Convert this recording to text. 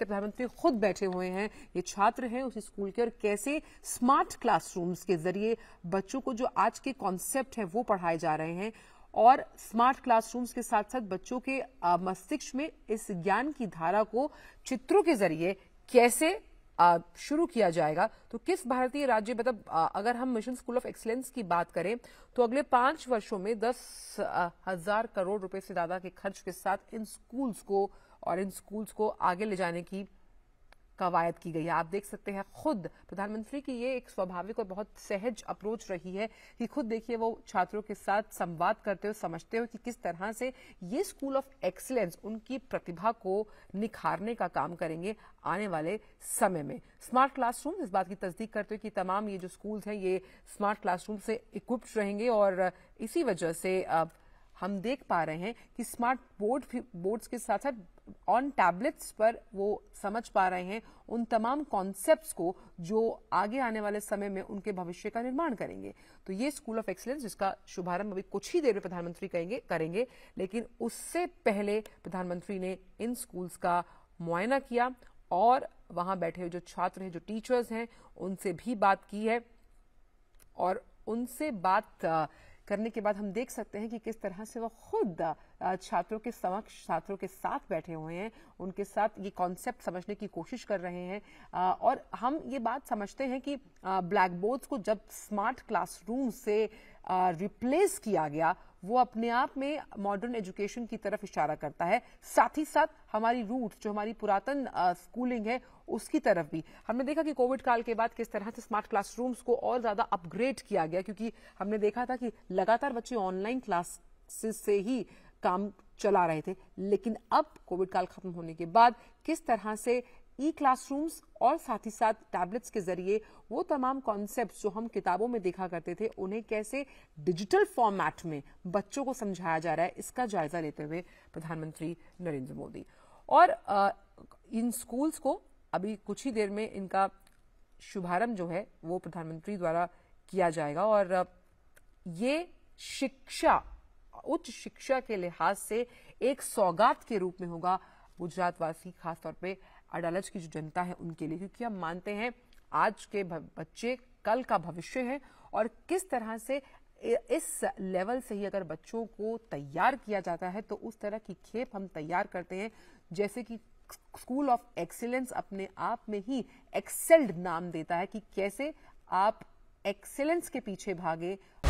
कि प्रधानमंत्री खुद बैठे हुए हैं ये छात्र हैं उस स्कूल के और कैसे स्मार्ट क्लासरूम्स के जरिए बच्चों को जो आज के कॉन्सेप्ट हैं वो पढ़ाए जा रहे हैं और स्मार्ट क्लासरूम्स के साथ साथ बच्चों के मस्तिष्क में इस ज्ञान की धारा को चित्रों के जरिए कैसे शुरू किया जाएगा तो किस भारतीय राज्य मतलब अगर हम मिशन स्कूल ऑफ एक्सलेंस की बात करें तो अगले पांच वर्षों में दस हजार करोड़ रुपए से ज्यादा के खर्च के साथ इन स्कूल्स को और इन स्कूल्स को आगे ले जाने की कवायद की गई है आप देख सकते हैं खुद प्रधानमंत्री की ये एक स्वाभाविक और बहुत सहज अप्रोच रही है कि खुद देखिए वो छात्रों के साथ संवाद करते हो समझते हो कि किस तरह से ये स्कूल ऑफ एक्सलेंस उनकी प्रतिभा को निखारने का काम करेंगे आने वाले समय में स्मार्ट क्लासरूम इस बात की तस्दीक करते हो कि तमाम ये जो स्कूल्स हैं ये स्मार्ट क्लासरूम से इक्विप्ड रहेंगे और इसी वजह से अब हम देख पा रहे हैं कि स्मार्ट बोर्ड बोर्ड्स के साथ साथ ऑन टैबलेट्स पर वो समझ पा रहे हैं उन तमाम कॉन्सेप्ट्स को जो आगे आने वाले समय में उनके भविष्य का निर्माण करेंगे तो ये स्कूल ऑफ एक्सलेंस जिसका शुभारंभ अभी कुछ ही देर में प्रधानमंत्री करेंगे करेंगे लेकिन उससे पहले प्रधानमंत्री ने इन स्कूल्स का मुआयना किया और वहां बैठे हुए जो छात्र हैं जो टीचर्स हैं उनसे भी बात की है और उनसे बात करने के बाद हम देख सकते हैं कि किस तरह से वो खुद छात्रों के समक्ष छात्रों के साथ बैठे हुए हैं उनके साथ ये कॉन्सेप्ट समझने की कोशिश कर रहे हैं और हम ये बात समझते हैं कि ब्लैक बोर्ड्स को जब स्मार्ट क्लासरूम से रिप्लेस किया गया वो अपने आप में मॉडर्न एजुकेशन की तरफ इशारा करता है साथ ही साथ हमारी रूट जो हमारी पुरातन स्कूलिंग है उसकी तरफ भी हमने देखा कि कोविड काल के बाद किस तरह से स्मार्ट क्लासरूम्स को और ज्यादा अपग्रेड किया गया क्योंकि हमने देखा था कि लगातार बच्चे ऑनलाइन क्लास से ही काम चला रहे थे लेकिन अब कोविड काल खत्म होने के बाद किस तरह से ई क्लासरूम्स और साथ ही साथ टैबलेट्स के जरिए वो तमाम कॉन्सेप्ट जो हम किताबों में देखा करते थे उन्हें कैसे डिजिटल फॉर्मेट में बच्चों को समझाया जा रहा है इसका जायजा लेते हुए प्रधानमंत्री नरेंद्र मोदी और इन स्कूल्स को अभी कुछ ही देर में इनका शुभारंभ जो है वो प्रधानमंत्री द्वारा किया जाएगा और ये शिक्षा उच्च शिक्षा के लिहाज से एक सौगात के रूप में होगा गुजरातवासी खासतौर पर अडालज की जो जनता है उनके लिए क्योंकि हम मानते हैं आज के बच्चे कल का भविष्य है और किस तरह से इस लेवल से ही अगर बच्चों को तैयार किया जाता है तो उस तरह की खेप हम तैयार करते हैं जैसे कि स्कूल ऑफ एक्सीलेंस अपने आप में ही एक्सेल्ड नाम देता है कि कैसे आप एक्सेलेंस के पीछे भागे